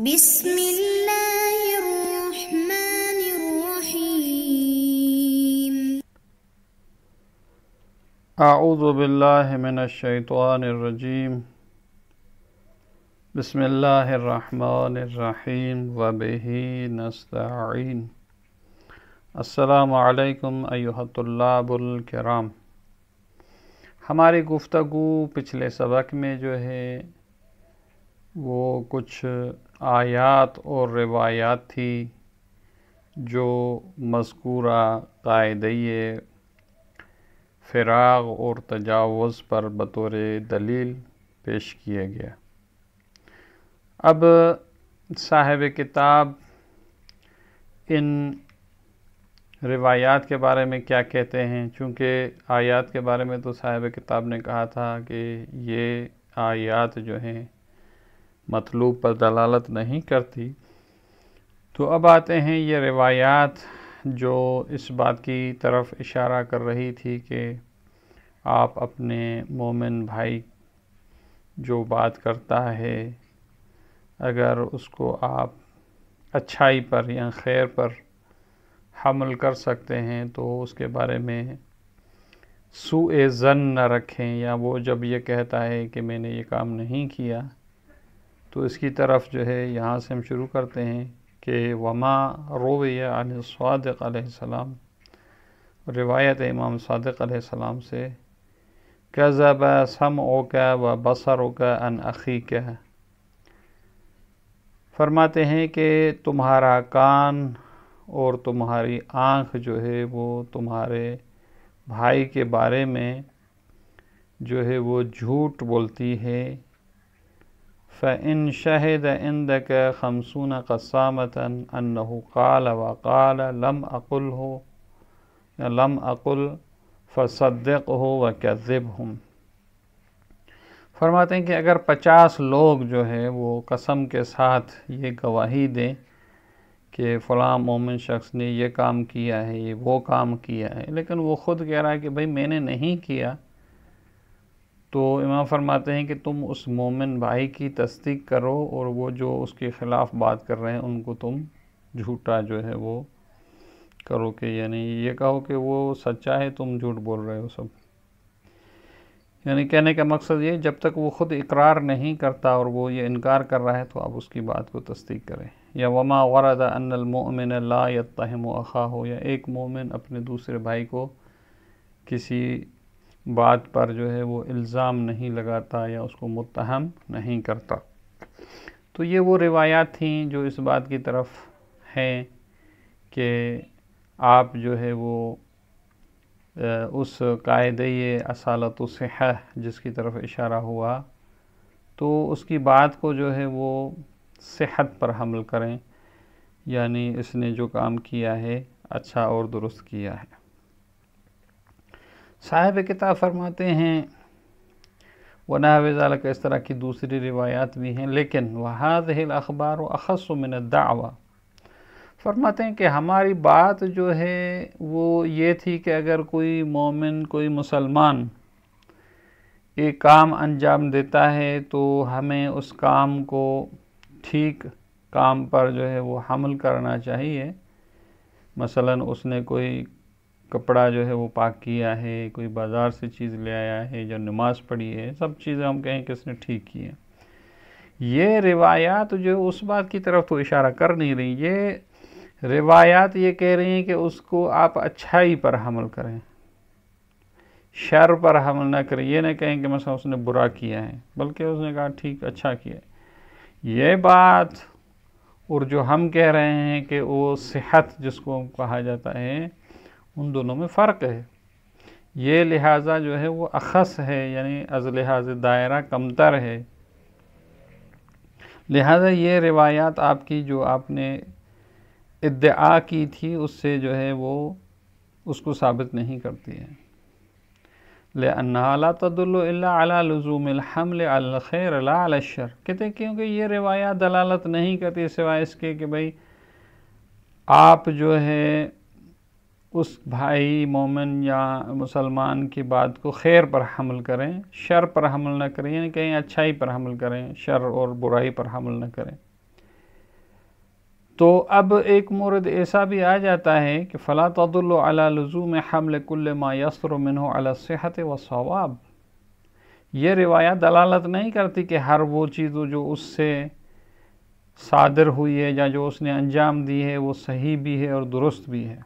بسم الله الرحمن الرحيم أعوذ بالله من الشيطان الرجيم بسم الله الرحمن الرحيم وبه نستعين السلام عليكم أيها الطلاب الكرام हमारी गुफ्तगु पिछले सबक में जो है वो कुछ आयात और रवायात थी जो मस्कूरा कायदे फ़िराग और तजावज़ पर बतौर दलील पेश किया गया अब साहिब किताब इन रिवायात के बारे में क्या कहते हैं चूँकि आयात के बारे में तो साहिब किताब ने कहा था कि ये आयात जो हैं मतलूब पर दलालत नहीं करती तो अब आते हैं ये रिवायात जो इस बात की तरफ इशारा कर रही थी कि आप अपने मोमिन भाई जो बात करता है अगर उसको आप अच्छाई पर या खैर पर हमल कर सकते हैं तो उसके बारे में सुए ज़न न रखें या वो जब ये कहता है कि मैंने ये काम नहीं किया तो इसकी तरफ जो है यहाँ से हम शुरू करते हैं कि वमा रोवियादिक़्सलाम रिवायत इमाम सदक़्सलाम से कज़ब सम ओ व बसर ओका अन अखी का फरमाते हैं कि तुम्हारा कान और तुम्हारी आँख जो है वो तुम्हारे भाई के बारे में जो है वो झूठ बोलती है फ़िन शहद इंदक खमसून कसामतन अनहु काल व काल लम अकुल हो या लम अकुल हो व कज़ब हम फरमाते हैं कि अगर पचास लोग जो है वो कसम के साथ ये गवाही दें कि फ़लाँ मोमिन शख्स ने ये काम किया है ये वो काम किया है लेकिन वो ख़ुद कह रहा है कि भाई मैंने नहीं किया तो इमाम फरमाते हैं कि तुम उस मोमिन भाई की तस्दीक करो और वो जो उसके ख़िलाफ़ बात कर रहे हैं उनको तुम झूठा जो है वो करो कि यानी ये कहो कि वो सच्चा है तुम झूठ बोल रहे हो सब यानी कहने का मकसद ये जब तक वो ख़ुद इकरार नहीं करता और वो ये इनकार कर रहा है तो आप उसकी बात को तस्दीक करें या वमा वरदा अनमोमिन ला यतम अखा हो या एक मोमिन अपने दूसरे भाई को किसी बात पर जो है वो इल्ज़ाम नहीं लगाता या उसको मुतहम नहीं करता तो ये वो रिवायात थी जो इस बात की तरफ हैं कि आप जो है वो उस कायद असालत सह जिसकी तरफ इशारा हुआ तो उसकी बात को जो है वो सेहत पर हमल करें यानी इसने जो काम किया है अच्छा और दुरुस्त किया है साहिब किताब फरमाते हैं वनावज़ाल का इस तरह की दूसरी रिवायात भी हैं लेकिन वहाद अखबार अखस मिन दावा फरमाते हैं कि हमारी बात जो है वो ये थी कि अगर कोई मोमिन कोई मुसलमान एक काम अंजाम देता है तो हमें उस काम को ठीक काम पर जो है वो हमल करना चाहिए मसलन उसने कोई कपड़ा जो है वो पाक किया है कोई बाज़ार से चीज़ ले आया है या नमाज़ पढ़ी है सब चीज़ें हम कहें कि इसने ठीक की हैं ये रिवायात जो उस बात की तरफ तो इशारा कर नहीं रही ये रिवायात ये कह रही हैं कि उसको आप अच्छाई पर हमल करें शर पर हमल ना करें ये ना कहें कि मसला उसने बुरा किया है बल्कि उसने कहा ठीक अच्छा किया है ये बात और जो हम कह रहे हैं कि वो सेहत जिसको कहा जाता है उन दोनों में फ़र्क है ये लिहाजा जो है वो अखस है यानी अज लिहाज दायरा कमतर है लिहाजा ये रिवायात आपकी जो आपने इद्दा की थी उससे जो है वो उसको साबित नहीं करती है ले तदुल्लाज़ूमल खैर अलाशर कहते क्योंकि ये रिवायात दलालत नहीं करती सिवाय इसके कि भाई आप जो है उस भाई मोमिन या मुसलमान की बात को खैर पर हमल करें शर पर हमल न करें यानी कहीं अच्छाई पर हमल करें शर और बुराई पर हमल न करें तो अब एक मूर्द ऐसा भी आ जाता है कि फ़ला तदुल्ला लज़ूम हमल कुल मा यसर मिन व सवाब ये रिवायत दलालत नहीं करती कि हर वो चीज़ जो उससे सादर हुई है या जो उसने अंजाम दी है वो सही भी है और दुरुस्त भी है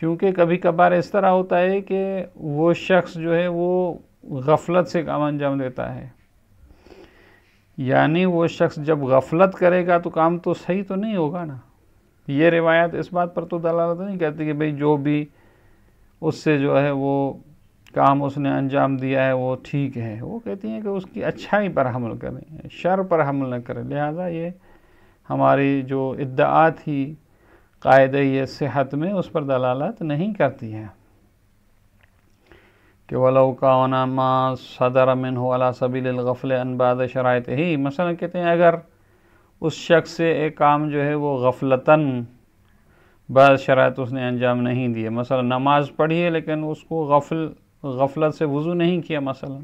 क्योंकि कभी कभार इस तरह होता है कि वो शख्स जो है वो गफलत से काम अंजाम देता है यानी वो शख्स जब गफलत करेगा तो काम तो सही तो नहीं होगा ना ये रिवायत इस बात पर तो दलालत तो नहीं कहती कि भाई जो भी उससे जो है वो काम उसने अंजाम दिया है वो ठीक है वो कहती हैं कि उसकी अच्छाई पर हमल करें शर पर हमल न करें लिहाजा ये हमारी जो इद्दा थी कायद ये सेहत में उस पर दलालत नहीं करती है कि वलोकाना मा सदर अमिन हो अला सबीलगफ़ल अनबाद शरात ही मसला कहते हैं अगर उस शख्स से एक काम जो है वो गफलता बाद शरात उसने अंजाम नहीं दिए मसला नमाज पढ़ी है लेकिन उसको गफल गफलत से वज़ू नहीं किया मसला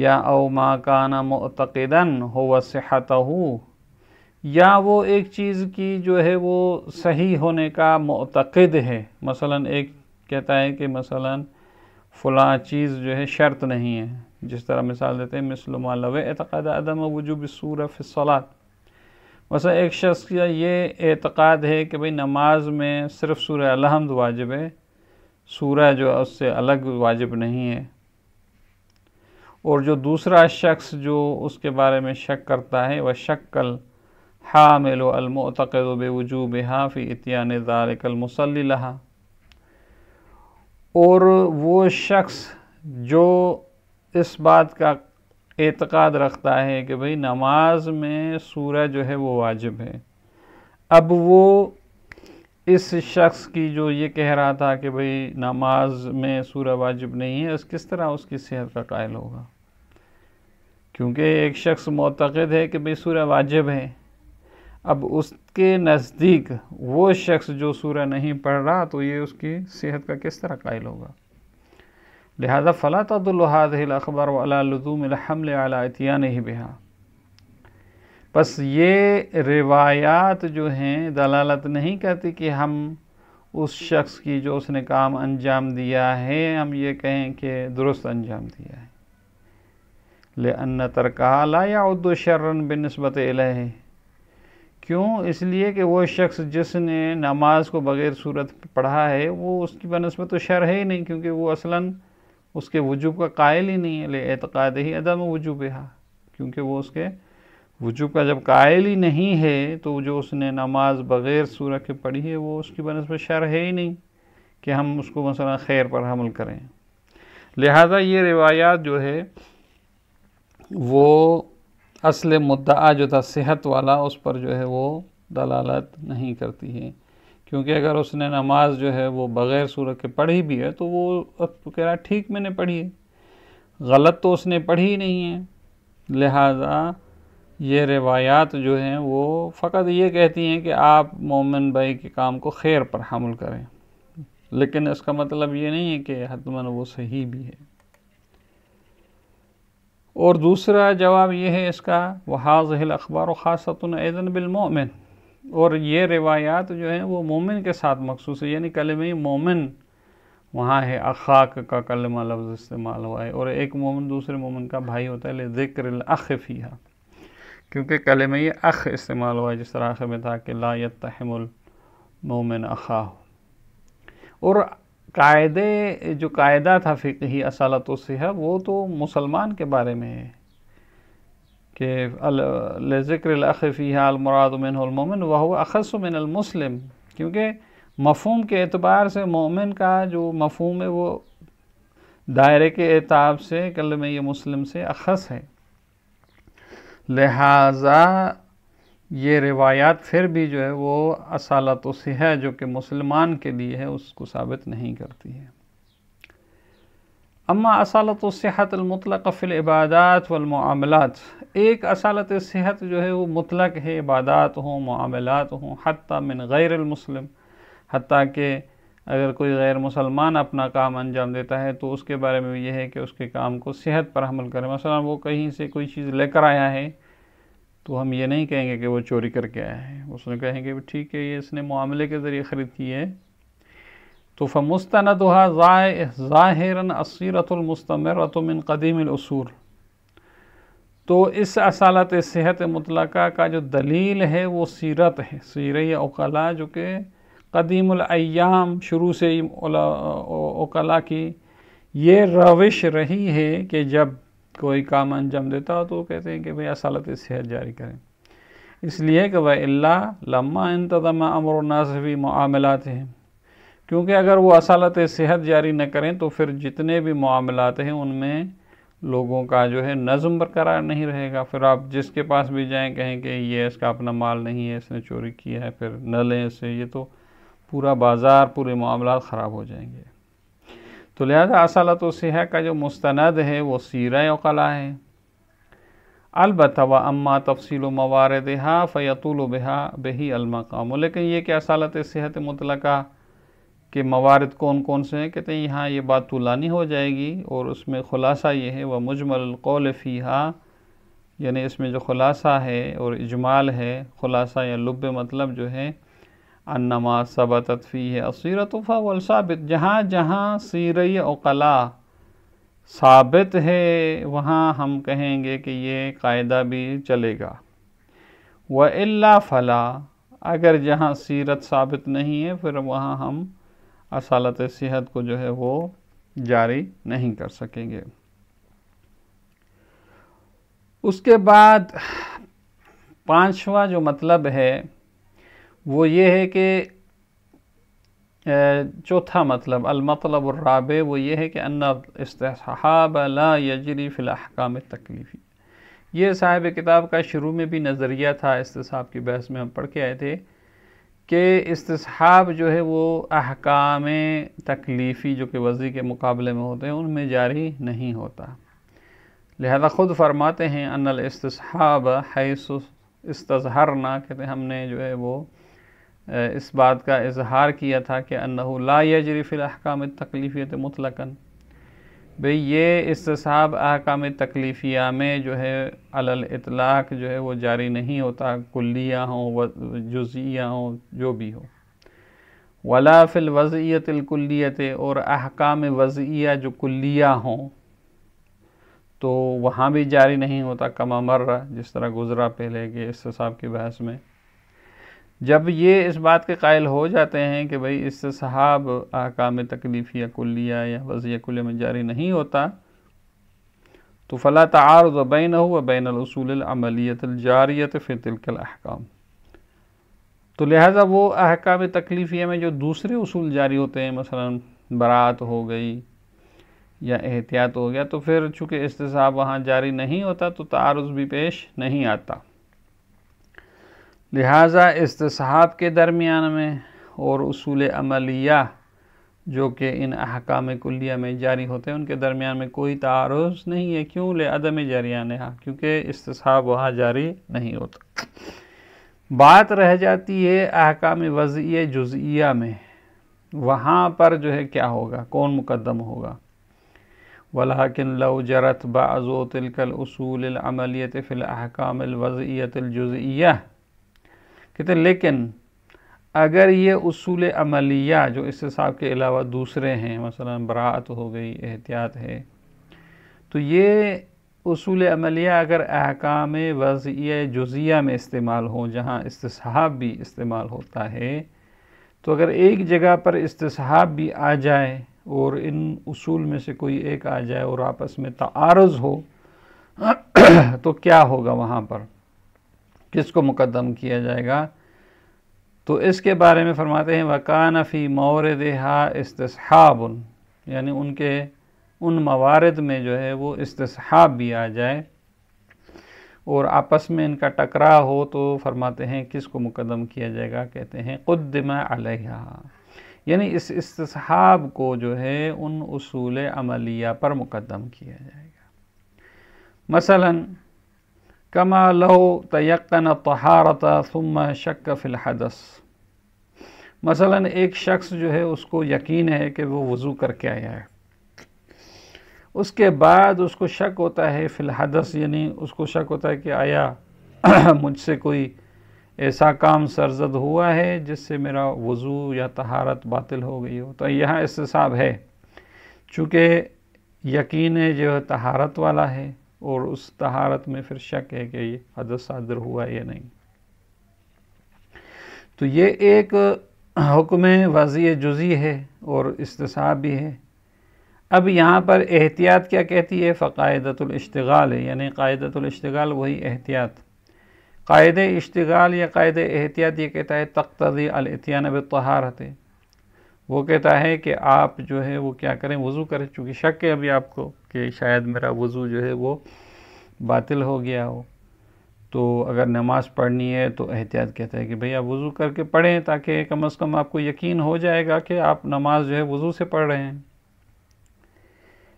या अव माकाना मतदन हो हो या वो एक चीज़ की जो है वो सही होने का मतकद है मसलन एक कहता है कि मसलन फ़लाँ चीज़ जो है शर्त नहीं है जिस तरह मिसाल देते हैं मिसल मालव एतक़ाद अदम वजूब सूर फ़लात एक शख्स का ये एतक़ाद है कि भाई नमाज में सिर्फ सूर अलहमद वाजिब है सूर जो है उससे अलग वाजिब नहीं है और जो दूसरा शख्स जो उसके बारे में शक करता है वह शक्ल بوجوبها في वजूब ذلك المصلي لها और वो शख्स जो इस बात का एतक़ाद रखता है कि भाई नमाज में सूरह जो है वो वाजिब है अब वो इस शख्स की जो ये कह रहा था कि भाई नमाज में सूरह वाजिब नहीं है इस किस तरह उसकी सेहत का कायल होगा क्योंकि एक शख्स मतद है कि भाई सूरह वाजिब है अब उसके नज़दीक वो शख्स जो सूर्य नहीं पढ़ रहा तो ये उसकी सेहत का किस तरह कायल होगा लिहाजा फ़लात अब्दुल्हादिल अखबार हमल आलातिया नहीं बिहा बस ये रिवायात जो हैं दलालत नहीं करती कि हम उस शख्स की जो उसने काम अंजाम दिया है हम ये कहें कि दुरुस्त अंजाम दिया है ले अन्न तरकाला या उद्दो शर्रन बनस्बत क्यों इसलिए कि वो शख्स जिसने नमाज को बग़ैर सूरत पढ़ा है वो उसकी बनस्बत तो शर है ही नहीं क्योंकि वो असला उसके वजूब का कायल ही नहीं है ले एतक़ाद ही अदम वजूब है क्योंकि वो उसके वजूब का जब कायल ही नहीं है तो जो उसने नमाज बग़ैर सूरत के पढ़ी है वो उसकी बनस्बत शर है ही नहीं कि हम उसको मसला खैर पर हमल करें लिहाजा ये रिवायात जो है वो असल मुद्दा जो था सेहत वाला उस पर जो है वो दलालत नहीं करती है क्योंकि अगर उसने नमाज जो है वो बग़ैर सूरत के पढ़ी भी है तो वो कह रहा ठीक मैंने पढ़ी है गलत तो उसने पढ़ी ही नहीं है लिहाजा ये रिवायात जो हैं वो फ़कत ये कहती हैं कि आप मोमिन भाई के काम को खैर पर हमल करें लेकिन इसका मतलब ये नहीं है कि हतमन वो सही भी है और दूसरा जवाब ये है इसका वहाज़िल अखबार ख़ासतन ऐदन बिलमोमिन और ये रिवायात जो हैं वो मोमिन के साथ मखसूस है यानी कलम मोमिन वहाँ है अखाक का कलमा लफ्ज़ इस्तेमाल हुआ है और एक मोमिन दूसरे मोमिन का भाई होता है ज़िक्र अख फ़िया क्योंकि कलम ये अख इस्तेमाल हुआ है जिस तरह में था कि लायत यतहमुल मोमिन अखा और कायदे जो कायदा था फ़िकी असलत सिहा वो तो मुसलमान के बारे में है कि ज़िक्रफ़ी अलमरादमिनमोमिन वह अखसमिनमसलम क्योंकि मफहम के अतबार से मोमिन का जो मफहम है वो दायरे के एताब से कल में ये मुस्लिम से अखस है लिहाजा ये रिवायात फिर भी जो है वो असालत से है जो कि मुसलमान के लिए है उसको साबित नहीं करती है अम्मा असालत सेहतमतलक इबादत वलमामलात एक असालत सेहत जो है वो मुतलक है इबादत हों मामलात हों हती मिन गैरमसलम हती के अगर कोई गैर मुसलमान अपना काम अंजाम देता है तो उसके बारे में यह है कि उसके काम को सेहत पर हमल करें मसला वो कहीं से कोई चीज़ लेकर आया है तो हम ये नहीं कहेंगे कि वो चोरी करके आया है उसने कहेंगे ठीक है ये इसने मामले के ज़रिए ख़रीद की है तो फ़मस्तना ज़ाहिरन ज़ाहिरन असरतमस्तमरतमिन कदीमसूर तो इस असालत सेहत मुतलका का जो दलील है वो सीरत है सीर अकला जो कि कदीमयाम शुरू से ही अकला की ये रविश रही है कि जब कोई काम अंजाम देता हो तो कहते हैं कि भाई असालत सेहत जारी करें इसलिए कि वल्ला लम्मा इंतजाम अमर नासफ़ी मामलात हैं क्योंकि अगर वो असालत सेहत जारी न करें तो फिर जितने भी मामलात हैं उनमें लोगों का जो है नज़म बरकरार नहीं रहेगा फिर आप जिसके पास भी जाएं कहें कि ये इसका अपना माल नहीं है इसने चोरी किया है फिर न लें इससे ये तो पूरा बाज़ार पूरे मामला ख़राब हो जाएंगे तो लिहाजा असलत तो सिहा का जो मुस्तनद है वो सीरा कला है अलबत् व अम्मा तफसील मवारद हा फ़ैतुल बहा बही अलमकाम लेकिन ये क्या असालत सेहत मुतलका के मवारद कौन कौन से हैं कहते हैं यहाँ ये बात तुलानी हो जाएगी और उसमें ख़ुलासा ये है वह मुजमल कौल फ़ीहा यानी इसमें जो ख़ुलासा है और इजमाल है ख़ुलासा या लुब मतलब जो है अनमा सबतत फ़ी है असीरतफ़ा वलसाबित जहाँ जहाँ सीरई अकला साबित है वहाँ हम कहेंगे कि ये कायदा भी चलेगा व अल्ला फ़ला अगर जहाँ सीरत साबित नहीं है फिर वहाँ हम असालत सेहत को जो है वो जारी नहीं कर सकेंगे उसके बाद पांचवा जो मतलब है वो ये है कि चौथा मतलब अलमतलब राब वो ये है कि अन्ना इसहाब ला यजरी फ़िलहकाम तकलीफ़ी ये साहिब किताब का शुरू में भी नज़रिया था इसहाब की बहस में हम पढ़ के आए थे कि इसहाब जो है वो अहकाम तकलीफ़ी जो कि वज़ी के मुकाबले में होते हैं उनमें जारी नहीं होता लिहाजा ख़ुद फरमाते हैं अनल इसहाब हैस ना कहते हमने जो है वो इस बात का इजहार किया था कि अन्ना यजरिफिल अहकाम तकलीफ़ियत मुतलकन भाई ये इससाब अहकाम तकलीफ़िया में जो है अलल इतलाक़ जो है वो जारी नहीं होता कुल्लिया हों जुजिया हों जो भी हो वला फिल और अहकाम वज़िया जो कुल्लिया हों तो वहाँ भी जारी नहीं होता कमा मर्रा जिस तरह गुज़रा पहले के इससाब की बहस में जब ये इस बात के कायल हो जाते हैं कि भाई इस सहाब आकाम तकलीफ़ या कुल्लिया या वज़ी कुल्ले में जारी नहीं होता तो फ़ला तारज़ बैन व बैन असूलमलीतजारियत फ़ितिलकल अहकाम तो लिहाजा वो अहकाम तकलीफ़िया में जो दूसरे उसूल जारी होते हैं मसला बारात हो गई या एहतियात हो गया तो फिर चूँकि इसतसाब वहाँ जारी नहीं होता तो तारज़ भी पेश नहीं आता लिहाजा इसतसाहब के दरमियान में और असूल अमलिया जो कि इन अहकाम कुलिया में जारी होते हैं उनके दरमियान में कोई तारज़ नहीं है क्यों ले अदम जरियान यहाँ क्योंकि इसतसाब वहाँ जारी नहीं होता बात रह जाती है अहकाम वज़ी जुजिया में वहाँ पर जो है क्या होगा कौन मुकदम होगा वलाकिन लव जरत बाज़ो तिलकल असूल अमलियत फ़िल जुजिया कहते लेकिन अगर ये असूल अमलिया जो इस साहब के अलावा दूसरे हैं मसला बरात हो गई एहतियात है तो ये असूल अमलिया अगर अहकाम वज़ जुजिया में इस्तेमाल हो जहाँ इसहाब भी इस्तेमाल होता है तो अगर एक जगह पर इसहाब भी आ जाए और इन असूल में से कोई एक आ जाए और आपस में तारज़ हो तो क्या होगा वहाँ पर किसको मुकदम किया जाएगा तो इसके बारे में फरमाते हैं वकान फ़ी देहा हा इसहाबन यानी उनके उन मवारद में जो है वो इसतहाब भी आ जाए और आपस में इनका टकराव हो तो फरमाते हैं किसको मुकदम किया जाएगा कहते हैं क़ुद्दम अलहा यानी इस इसहाब को जो है उन असूल अमलिया पर मुकदम किया जाएगा मसला कमा लो तयक़न तहारता सुम शक फ़िलहदस मसला एक शख्स जो है उसको यकीन है कि वो वज़ू करके आया है उसके बाद उसको शक होता है फ़िलहदस यानी उसको शक होता है कि आया मुझसे कोई ऐसा काम सरजद हुआ है जिससे मेरा वज़ू या तहारत बातिल हो गई हो तो यहाँ इससाब है चूँकि यकीन जो है तहारत वाला है और उस तहारत में फिर शक है कि ये हदस सादर हुआ या नहीं तो ये एक हुक्म वजी जुजी है और इसतसाब भी है अब यहाँ पर एहतियात क्या कहती है फ़ायदतुलश्तगाल है यानी कायदतुलश्तगाल वही एहतियात कायद इश्तगाल या कायद एहतियात ये कहता है तख्तदी अलतियानब तहारत वो कहता है कि आप जो है वो क्या करें वज़ू करें चूँकि शक है अभी आपको कि शायद मेरा वज़ू जो है वो बातिल हो गया हो तो अगर नमाज़ पढ़नी है तो एहतियात कहता है कि भैया वज़ू करके पढ़ें ताकि कम अज़ कम आपको यकीन हो जाएगा कि आप नमाज जो है वज़ू से पढ़ रहे हैं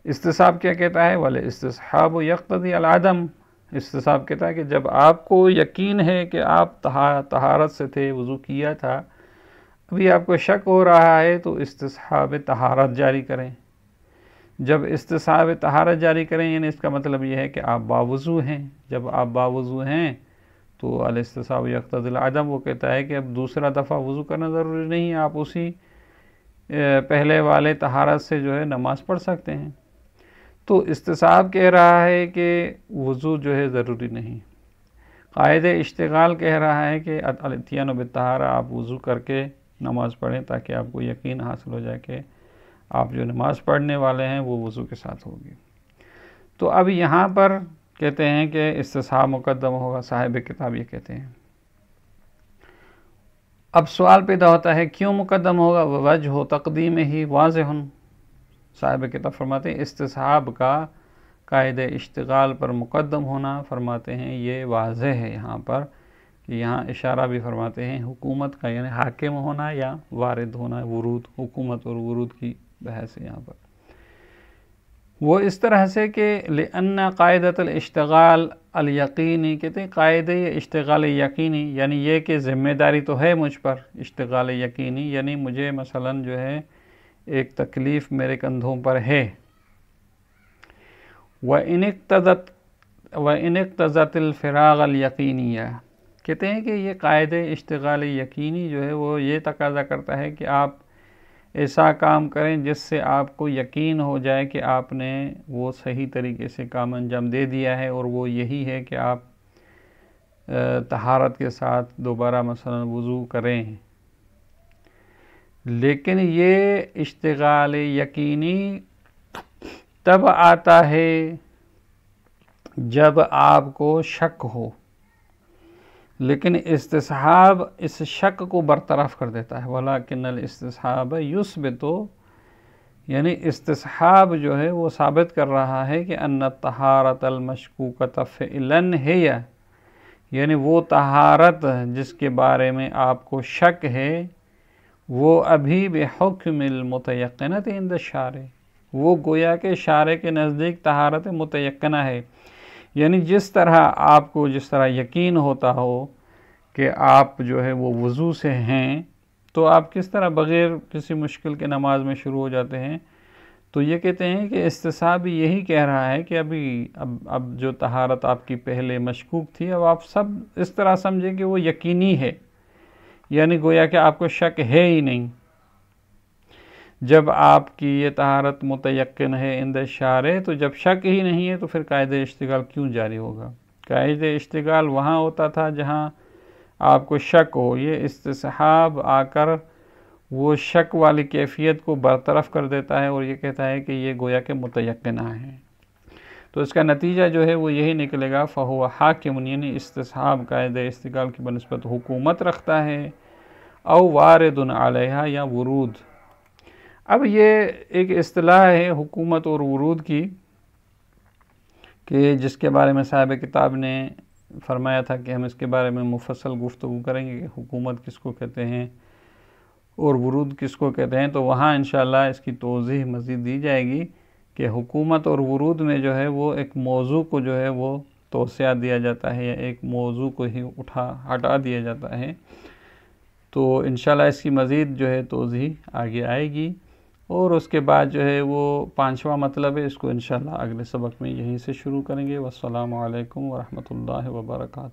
इसतसाब क्या कहता है वाले इसतसाब यकतदी आदम इसतसाब कहता है कि जब आपको यकीन है कि आप तहा तहारत से थे वज़ू किया था अभी आपको शक हो रहा है तो इसतसाब तहारत जारी करें जब इसतसाब तहारत जारी करें यानी इसका मतलब यह है कि आप बावजू हैं जब आप बावजू हैं तो अलस्ताब यकतल आदम वो कहता है कि अब दूसरा दफ़ा वज़ू करना ज़रूरी नहीं आप उसी पहले वाले तहारत से जो है नमाज़ पढ़ सकते हैं तो इसतसाब कह रहा है कि वज़ू जो है ज़रूरी नहीं कायद इश्तगाल कह रहा है कि अतियान बहारा आप वज़ू करके नमाज़ पढ़ें ताकि आपको यकीन हासिल हो जाए कि आप जो नमाज़ पढ़ने वाले हैं वो वज़ू के साथ होगी तो अब यहाँ पर कहते हैं कि इसतः मुकदम होगा साहिब किताब ये कहते हैं अब सवाल पैदा होता है क्यों मुकदम होगा वज हो तकदीम ही वाज हन साहिब किताब फरमाते हैं इसतसाब का कायद इश्तगाल पर मुकदम होना फरमाते हैं ये वाज है यहाँ पर यहाँ इशारा भी फरमाते हैं हुकूमत का यानी हाकिम होना या वारद होना वरूद हुकूमत और वरूद की बहस है यहाँ पर वो इस तरह से कि लन्ना कायदतलश्तगाल अलयकीनी कहते हैं कायद इश्तगाल यकीनी यानी ये कि ज़िम्मेदारी तो है मुझ पर इश्तगाल यकीनी यानी मुझे मसलन जो है एक तकलीफ़ मेरे कंधों पर है व इनक तजत व इनक तजतलफ़राग यकीनी कहते हैं कि ये कायद इश्तगाल यकीनी जो है वो ये तकाजा करता है कि आप ऐसा काम करें जिससे आपको यकीन हो जाए कि आपने वो सही तरीके से काम अंजाम दे दिया है और वो यही है कि आप तहारत के साथ दोबारा मसलन वज़ू करें लेकिन ये इश्तगाल यकीनी तब आता है जब आपको शक हो लेकिन इसतहाब इस शक को बरतरफ कर देता है वला किन्नल इसतहाब युस तो यानी इसतहाब जो है वो साबित कर रहा है कि अन तहारत अलमशकूक तफ़िलन है या यानी वो तहारत जिसके बारे में आपको शक है वो अभी बेहकमिलमतयनत इन द शारे वो गोया के शारे के नज़दीक तहारत मतयना है यानी जिस तरह आपको जिस तरह यकीन होता हो कि आप जो है वो वज़ू से हैं तो आप किस तरह बग़ैर किसी मुश्किल के नमाज में शुरू हो जाते हैं तो ये कहते हैं कि इस्ता यही कह रहा है कि अभी अब अब जो तहारत आपकी पहले मशकूक थी अब आप सब इस तरह समझें कि वो यकीनी है यानी गोया कि आपको शक है ही नहीं जब आपकी ये तहारत मुतयन है इन दारे तो जब शक ही नहीं है तो फिर कायद इश्तगाल क्यों जारी होगा कायद इश्तगाल वहाँ होता था जहाँ आपको शक हो ये इसहाब आकर वो शक वाली कैफियत को बरतरफ कर देता है और ये कहता है कि ये गोया के मुतयना है तो इसका नतीजा जो है वो यही निकलेगा फ़हुआ हाकिम यानी इसतहाब कायद इस्तकाल की बनस्बत हुकूमत रखता है अव वारदन आलिहा या वरूद अब ये एक असलाह है हुकूमत और वरूद की कि जिसके बारे में साहब किताब ने फरमाया था कि हम इसके बारे में मुफसल गुफ्तु करेंगे कि हुकूमत किसको कहते हैं और वरूद किसको कहते हैं तो वहाँ इन इसकी तोज़ी मज़ीद दी जाएगी कि हुकूमत और वरूद में जो है वो एक मौजू को जो है वो तोसिया दिया जाता है या एक मौजू को ही उठा हटा दिया जाता है तो इन इसकी मज़ीद जो है तोज़ी आगे आएगी और उसके बाद जो है वो पांचवा मतलब है इसको इनशाला अगले सबक में यहीं से शुरू करेंगे वालकम वरहमल वर्का